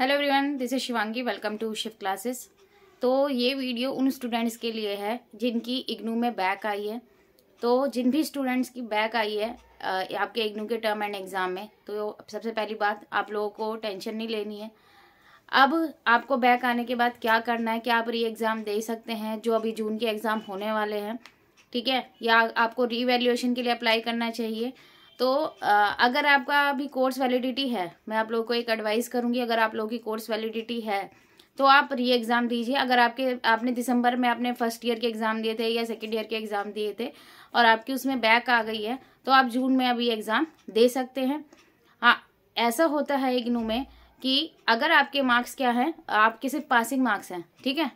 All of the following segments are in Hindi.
hello everyone this is Shivangi welcome to shift classes तो ये वीडियो उन स्टूडेंट्स के लिए है जिनकी इग्नू में बैक आई है तो जिन भी स्टूडेंट्स की बैक आई है आपके इग्नू के टर्म एंड एग्ज़ाम में तो सबसे पहली बात आप लोगों को टेंशन नहीं लेनी है अब आपको बैक आने के बाद क्या करना है क्या आप री एग्ज़ाम दे सकते हैं जो अभी जून के एग्ज़ाम होने वाले हैं ठीक है या आपको री के लिए अप्लाई करना चाहिए तो अगर आपका अभी कोर्स वैलिडिटी है मैं आप लोगों को एक एडवाइस करूँगी अगर आप लोगों की कोर्स वैलिडिटी है तो आप री एग्ज़ाम दीजिए अगर आपके आपने दिसंबर में आपने फर्स्ट ईयर के एग्ज़ाम दिए थे या सेकेंड ईयर के एग्ज़ाम दिए थे और आपकी उसमें बैक आ गई है तो आप जून में अभी एग्ज़ाम दे सकते हैं हाँ ऐसा होता है इग्नू में कि अगर आपके मार्क्स क्या हैं आपके सिर्फ पासिंग मार्क्स हैं ठीक है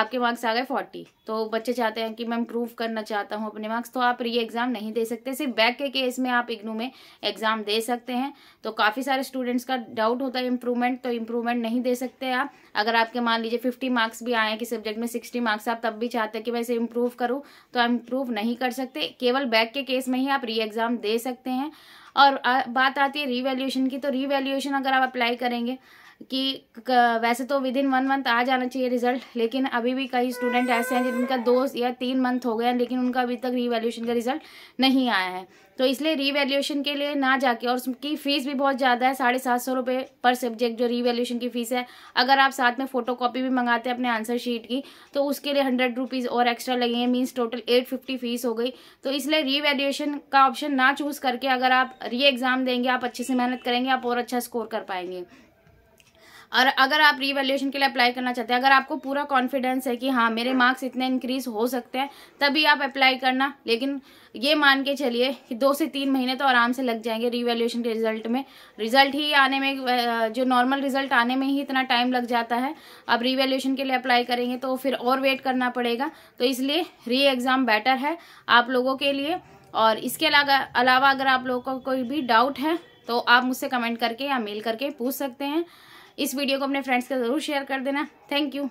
आपके मार्क्स आ गए फोर्टी तो बच्चे चाहते हैं कि मैं इम्प्रूव करना चाहता हूँ अपने मार्क्स तो आप री एग्ज़ाम नहीं दे सकते सिर्फ बैक के केस में आप इग्नू में एग्ज़ाम दे सकते हैं तो काफ़ी सारे स्टूडेंट्स का डाउट होता है इम्प्रूवमेंट तो इम्प्रूवमेंट नहीं दे सकते आप अगर आपके मान लीजिए फिफ्टी मार्क्स भी आए कि सब्जेक्ट में सिक्सटी मार्क्स आप तब भी चाहते हैं कि मैं इसे इम्प्रूव करूँ तो आप इम्प्रूव नहीं कर सकते केवल बैक के केस में ही आप री एग्ज़ाम दे सकते हैं और बात आती है रीवैल्यूएशन की तो रीवैल्यूएशन अगर आप अप्लाई करेंगे कि वैसे तो विद इन वन मंथ आ जाना चाहिए रिजल्ट लेकिन अभी भी कई स्टूडेंट ऐसे हैं जिनका दो या तीन मंथ हो गए हैं लेकिन उनका अभी तक रीवैल्यूएशन का रिजल्ट नहीं आया है तो इसलिए रीवैल्यूएशन के लिए ना जाके और उसकी फ़ीस भी बहुत ज़्यादा है साढ़े सात सौ रुपये पर सब्जेक्ट जो रीवैल्यूएशन की फ़ीस है अगर आप साथ में फोटो कॉपी भी मंगाते हैं अपने आंसर शीट की तो उसके लिए हंड्रेड रुपीज़ और एक्स्ट्रा लगेंगे means total eight fifty fees हो गई तो इसलिए रीवैल्यूएशन का ऑप्शन ना चूज़ करके अगर आप री एग्ज़ाम देंगे आप अच्छे से मेहनत करेंगे आप और अच्छा स्कोर कर पाएंगे और अगर आप रिवेल्यूशन के लिए अप्लाई करना चाहते हैं अगर आपको पूरा कॉन्फिडेंस है कि हाँ मेरे मार्क्स इतने इंक्रीज हो सकते हैं तभी आप अप्लाई करना लेकिन ये मान के चलिए कि दो से तीन महीने तो आराम से लग जाएंगे रिवेल्यूशन के रिजल्ट में रिजल्ट ही आने में जो नॉर्मल रिजल्ट आने में ही इतना टाइम लग जाता है अब रिवेल्यूशन के लिए अप्लाई करेंगे तो फिर और वेट करना पड़ेगा तो इसलिए री एग्ज़ाम बेटर है आप लोगों के लिए और इसके अलावा अगर आप लोगों को कोई भी डाउट है तो आप मुझसे कमेंट करके या मेल करके पूछ सकते हैं इस वीडियो को अपने फ्रेंड्स के ज़रूर शेयर कर देना थैंक यू